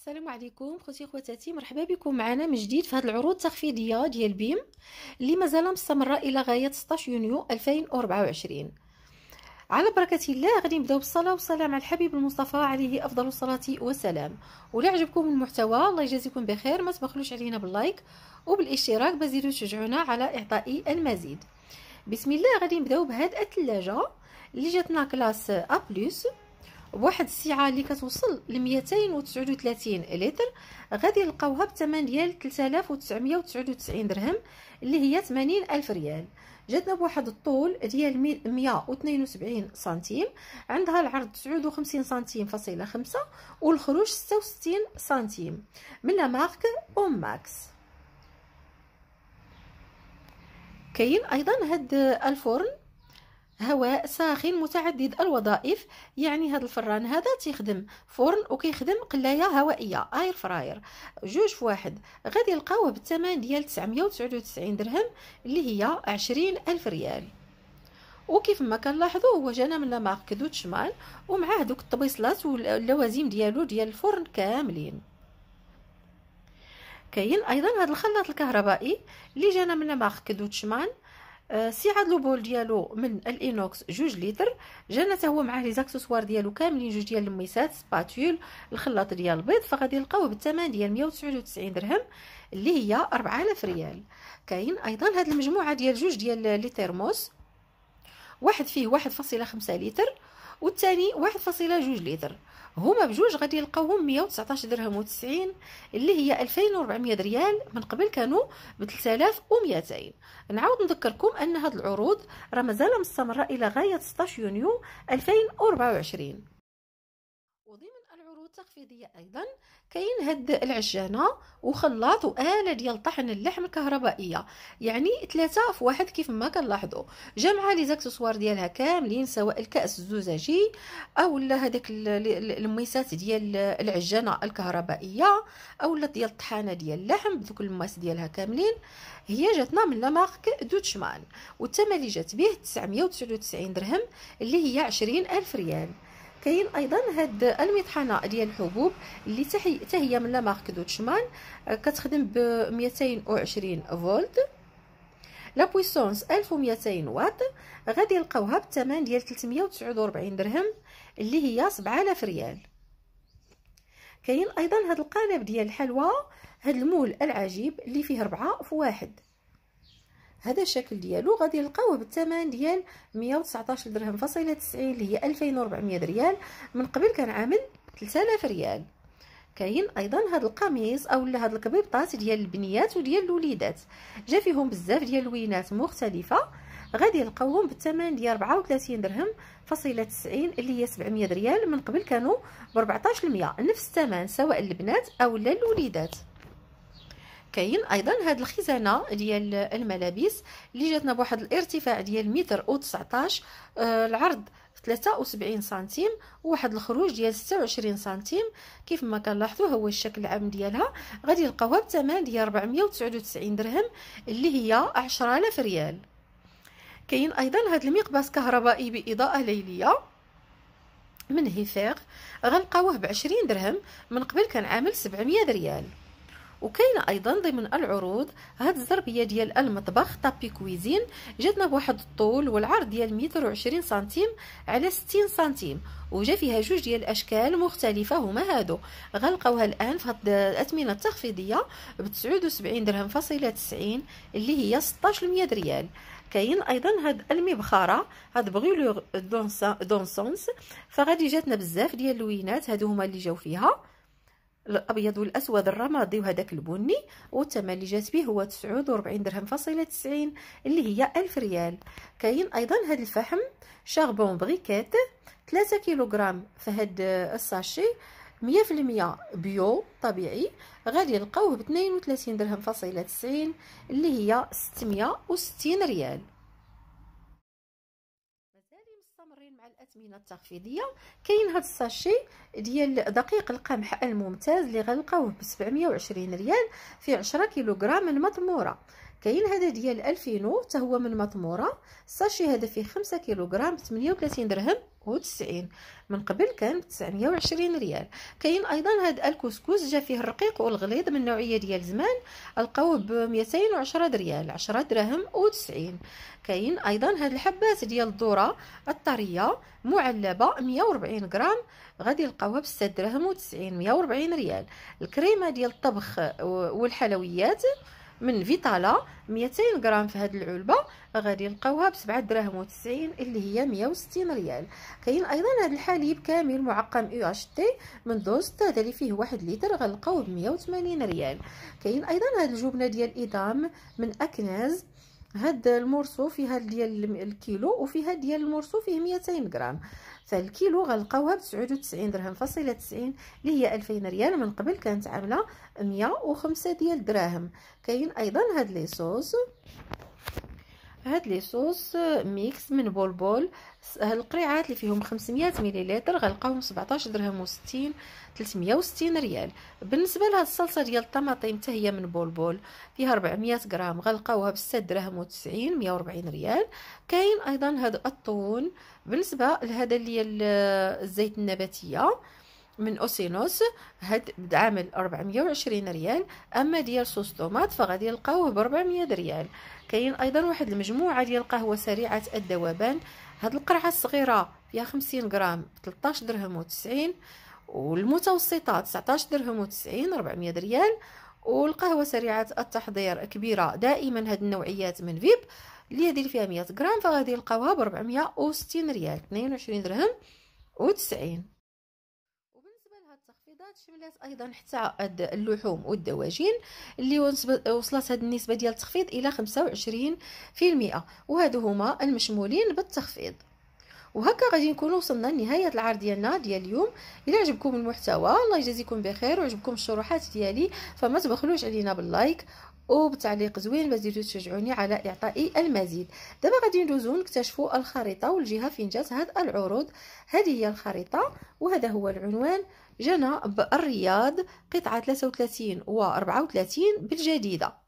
السلام عليكم خوتي خواتاتي مرحبا بكم معنا من جديد في هذه العروض التخفيضيه ديال بيم اللي مازال مستمره الى غايه 16 يونيو 2024 على بركه الله غادي نبداو بالصلاه والسلام على الحبيب المصطفى عليه افضل الصلاه والسلام ولا عجبكم المحتوى الله يجازيكم بخير ما تبخلوش علينا باللايك وبالاشتراك باش تزيدوا تشجعونا على اعطاء المزيد بسم الله غادي نبداو بهاد الثلاجه اللي جاتنا كلاس ا بلس بواحد السعه اللي كتوصل ل 239 لتر غادي نلقاوها بثمن ديال 3999 درهم اللي هي 80000 ريال جاتنا بواحد الطول ديال 172 سنتيم عندها العرض 59 سنتيم فاصله 5 والخروج 66 سنتيم من لا مارك اوم ماكس كاين ايضا هاد الفرن هواء ساخن متعدد الوظائف يعني هذا الفران هذا تيخدم فرن وكيخدم قلايه هوائيه اير فراير جوج في واحد غادي يلقاوه بالثمن ديال 999 درهم اللي هي 20 الف ريال وكيف ما كنلاحظوا هو جانا من لا مارك دو ومعاه دوك الطبيصلات واللوازم ديالو ديال الفرن كاملين كاين ايضا هذا الخلاط الكهربائي اللي جانا من لا مارك دو سعه لوبول ديالو من الانوكس جوج لتر جانا حتى هو معاه لي زاكسسوار ديالو كاملين جوج ديال الميسات سباتول الخلاط ديال البيض فغادي نلقاوه بالثمن ديال 199 درهم اللي هي 4000 ريال كاين ايضا هاد المجموعه ديال جوج ديال لي ترموس واحد فيه 1.5 لتر والثاني واحد فاصلة جوج لتر هما بجوج غادي يلقاوهم مية وتسعطاش درهم وتسعين اللي هي ألفين وربعمية ريال من قبل كانوا بثلاثالاف وميتين نعاود نذكركم أن هاد العروض راه مازال مستمرة إلى غاية 16 يونيو ألفين وربعة وعشرين والتخفيضيه ايضا كاين هاد العجانه وخلاط واله ديال طحن اللحم الكهربائيه يعني ثلاثه في واحد كيف ما كنلاحظوا جامعه لي زاكسسوار ديالها كاملين سواء الكاس الزجاجي او لا هذاك الميسات ديال العجانه الكهربائيه او لا ديال الطحانه ديال اللحم بدوك الماس ديالها كاملين هي جاتنا من لامارك دوتشمان والثمن اللي جات به 999 درهم اللي هي 20000 ريال كاين ايضا هاد المطحنه ديال الحبوب اللي حتى هي من لا مارك دوتشمان آه، كتخدم ب 220 فولت لا بويسونس 1200 واط غادي نلقاوها بالثمن ديال 349 درهم اللي هي 7000 ريال كاين ايضا هاد القالب ديال الحلوى هاد المول العجيب اللي فيه 4 في 1 هذا الشكل ديالو غادي يلقاوه بالثمن ديال 119 درهم فاصله 90 اللي هي 2400 ريال من قبل كان عامل 3000 ريال كاين ايضا هذا القميص اولا هذا الكبيبطات ديال البنيات وديال الوليدات جا فيهم بزاف ديال اللوينات مختلفه غادي يلقاوهم بالثمن ديال 34 درهم فاصله 90 اللي هي 700 ريال من قبل كانوا ب 14 نفس الثمن سواء البنات اولا الوليدات كاين ايضا هاد الخزانه ديال الملابس اللي جاتنا بواحد الارتفاع ديال متر و 19 آه العرض 73 سنتيم وواحد الخروج ديال 26 سنتيم كيف ما كنلاحظوا هو الشكل العام ديالها غادي نلقاوها بثمن ديال 499 درهم اللي هي 10000 ريال كاين ايضا هاد المقباس كهربائي باضاءه ليليه من هيفيغ غنلقاوه ب 20 درهم من قبل كان عامل 700 ريال وكاين ايضا ضمن العروض هاد الزربيه ديال المطبخ طابي كويزين جاتنا بواحد الطول والعرض ديال متر وعشرين سنتيم على ستين سنتيم وجا فيها جوج ديال الاشكال مختلفه هما هادو غنلقاوها الان في هاد الاثمنه التخفيضيه ب 79 درهم فاصله 90 اللي هي 1600 ريال كاين ايضا هاد المبخره هاد بغيلور دونسونس فغادي جاتنا بزاف ديال اللوينات هادو هما اللي جاو فيها الابيض والاسود الرمادي وهذاك البني والثمن اللي جات به هو 49 درهم فاصله 90 اللي هي 1000 ريال كاين ايضا هذا الفحم شاربون بريكيت 3 كيلوغرام في هذا الساشي 100% بيو طبيعي غادي نلقاوه ب 32 درهم فاصله 90 اللي هي 660 ريال الاثمنه التخفيضيه كاين هذا الساشي ديال دقيق القمح الممتاز اللي غنلقاوه ب 720 ريال في 10 كيلوغرام المضموره كاين هذا ديال 2000 حتى هو من مطموره الساشي هذا فيه 5 كيلوغرام 38 درهم و90 من قبل كان ب 920 ريال كاين ايضا هذا الكسكس جا فيه الرقيق والغليظ من نوعيه ديال زمان لقاوه ب 210 ريال 10 درهم و90 كاين ايضا هاد الحبات ديال الذره الطريه معلبه 140 غرام غادي نلقاوها ب 6 درهم و90 140 ريال الكريمه ديال الطبخ والحلويات من فيتالا 200 غرام في هذه العلبه غادي نلقاوها ب 7 دراهم و90 اللي هي 160 ريال كاين ايضا هذا الحليب كامل معقم يو اتش تي من دوست هذا اللي فيه 1 لتر غنلقاوه ب 180 ريال كاين ايضا هذه الجبنه ديال ايدام من اكناز هاد المورسو فيها ديال الكيلو وفيها ديال المورسو فيه 200 غرام فالكيلو غنلقاوها ب 99 درهم فاصلة تسعين اللي هي ألفين ريال من قبل كانت عاملة مية ديال الدراهم كاين أيضا هاد لي صوص هاد لي صوص ميكس من بولبول القريعات اللي فيهم 500 مليلتر غنلقاوهم 17 درهم و60 360 ريال بالنسبه لهاد الصلصه ديال الطماطم حتى هي من بولبول فيها 400 غرام غنلقاوها ب 6 درهم و90 140 ريال كاين ايضا هاد الطون بالنسبه لهذا اللي الزيت النباتيه من اوسينوس هاد عامل 420 ريال اما ديال صوص طوماط فغادي يلقاوه ب 400 ريال كاين ايضا واحد المجموعه ديال القهوه سريعه الذوبان هاد القرعه الصغيره فيها 50 غرام ب 13 درهم و90 والمتوسطه 19 درهم و90 400 ريال والقهوه سريعه التحضير كبيره دائما هاد النوعيات من فيب اللي هذه فيها 100 غرام فغادي يلقاوها ب 460 ريال 22 درهم و90 شملات ايضا حتى اللحوم والدواجن اللي وصلت هذه النسبه ديال التخفيض الى 25% وهادو هما المشمولين بالتخفيض وهكا غادي نكونوا وصلنا لنهايه العرض ديالنا ديال اليوم الى عجبكم المحتوى الله يجازيكم بخير وعجبكم الشروحات ديالي فما تبخلوش علينا باللايك وبتعليق زوين باش ديرو تشجعوني على اعطائي المزيد دابا غادي ندوزو نكتشفوا الخريطه والجهه فين جات هاد العروض هذه هي الخريطه وهذا هو العنوان جانا بالرياض قطعة 33 و 34 بالجديدة